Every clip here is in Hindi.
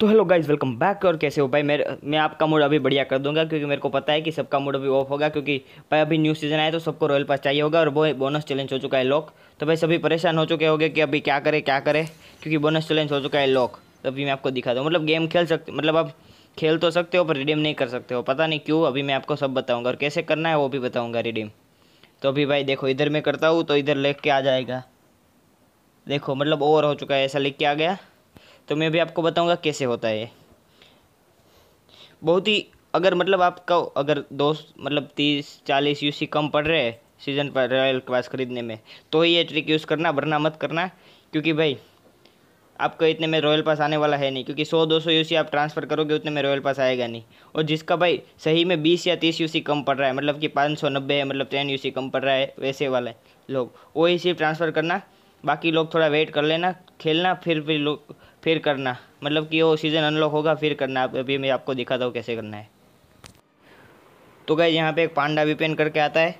तो हेलो गाइज वेलकम बैक और कैसे हो भाई मेरे मैं आपका मूड अभी बढ़िया कर दूंगा क्योंकि मेरे को पता है कि सबका मूड अभी ऑफ होगा क्योंकि भाई अभी न्यू सीजन आया तो सबको रॉयल पास चाहिए होगा और वो बोनस चैलेंज हो चुका है लॉक तो भाई सभी परेशान हो चुके होंगे कि अभी क्या करें क्या करें क्योंकि बोनस चैलेंज हो चुका है लॉक तो अभी मैं आपको दिखा दूँ मतलब गेम खेल सकते मतलब आप खेल तो सकते हो पर रिडीम नहीं कर सकते हो पता नहीं क्यों अभी मैं आपको सब बताऊँगा और कैसे करना है वो भी बताऊँगा रिडीम तो अभी भाई देखो इधर मैं करता हूँ तो इधर लेख के आ जाएगा देखो मतलब ओवर हो चुका है ऐसा लिख के आ गया तो मैं भी आपको बताऊंगा कैसे होता है बहुत ही अगर मतलब आपका अगर दोस्त मतलब तीस चालीस यूसी कम पड़ रहे हैं सीजन पर रॉयल क्लास ख़रीदने में तो ये ट्रिक यूज़ करना वरना मत करना क्योंकि भाई आपको इतने में रॉयल पास आने वाला है नहीं क्योंकि 100 200 यूसी आप ट्रांसफ़र करोगे उतने में रॉयल पास आएगा नहीं और जिसका भाई सही में 20 या 30 यूसी कम पड़ रहा है मतलब कि 590 है मतलब 10 यूसी कम पड़ रहा है वैसे वाले लोग वही सिर्फ ट्रांसफ़र करना बाकी लोग थोड़ा वेट कर लेना खेलना फिर भी लोग फिर करना मतलब कि वो सीज़न अनलॉक होगा फिर करना अभी मैं आपको दिखाता हूँ कैसे करना है तो गए यहाँ पे एक पांडा वीपीएन करके आता है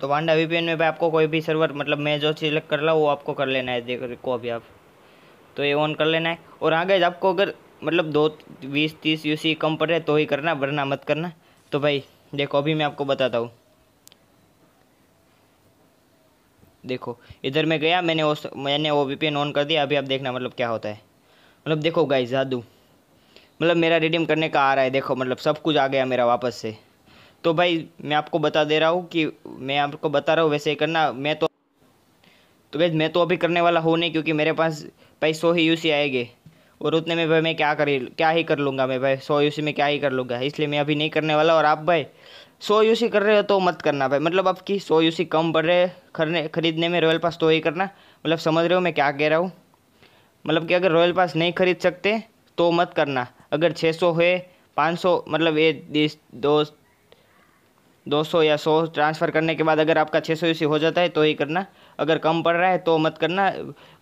तो पांडा वीपीएन में भी आपको कोई भी सर्वर मतलब मैं जो सिलेक्ट कर रहा हूँ वो आपको कर लेना है देख को अभी आप तो ये ऑन कर लेना है और आगे हाँ गए आपको अगर मतलब दो बीस तीस यू सी कम पड़े तो ही करना वरना मत करना तो भाई देखो अभी मैं आपको बताता हूँ देखो इधर में गया मैंने वो मैंने वो वीपीएन ऑन कर दिया अभी आप देखना मतलब क्या होता है मतलब देखो गाइस जादू मतलब मेरा रिडीम करने का आ रहा है देखो मतलब सब कुछ आ गया मेरा वापस से तो भाई मैं आपको बता दे रहा हूँ कि मैं आपको बता रहा हूँ वैसे ही करना मैं तो तो भाई मैं तो अभी करने वाला हूँ नहीं क्योंकि मेरे पास भाई सौ ही यूसी आएंगे और उतने में भाई मैं क्या कर क्या ही कर लूँगा मैं भाई सौ यूसी में क्या ही कर लूँगा इसलिए मैं अभी नहीं करने वाला और आप भाई सौ यूसी कर रहे हो तो मत करना भाई मतलब आपकी सौ यूसी कम पड़ रहे खरने खरीदने में रॉयल पास तो ही करना मतलब समझ रहे हो मैं क्या कह रहा हूँ मतलब कि अगर रॉयल पास नहीं खरीद सकते तो मत करना अगर 600 है पाँच मतलब ये दिस दो दो सौ या सौ ट्रांसफ़र करने के बाद अगर आपका छः सौ हो जाता है तो ही करना अगर कम पड़ रहा है तो मत करना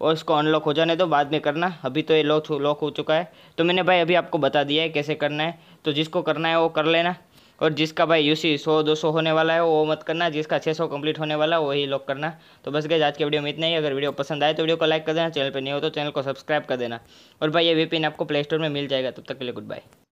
और इसको अनलॉक हो जाने दो बाद में करना अभी तो ये लॉक लॉक हो चुका है तो मैंने भाई अभी आपको बता दिया है कैसे करना है तो जिसको करना है वो कर लेना और जिसका भाई यूसी सौ दो सौ होने वाला है वो मत करना जिसका छः सौ कंप्लीट होने वाला है वही लोग करना तो बस गए आज के वीडियो में इतना ही अगर वीडियो पसंद आए तो वीडियो को लाइक कर देना चैनल पर नहीं हो तो चैनल को सब्सक्राइब कर देना और भाई ये वीपिन आपको प्ले स्टोर में मिल जाएगा तब तक के लिए गुड बाय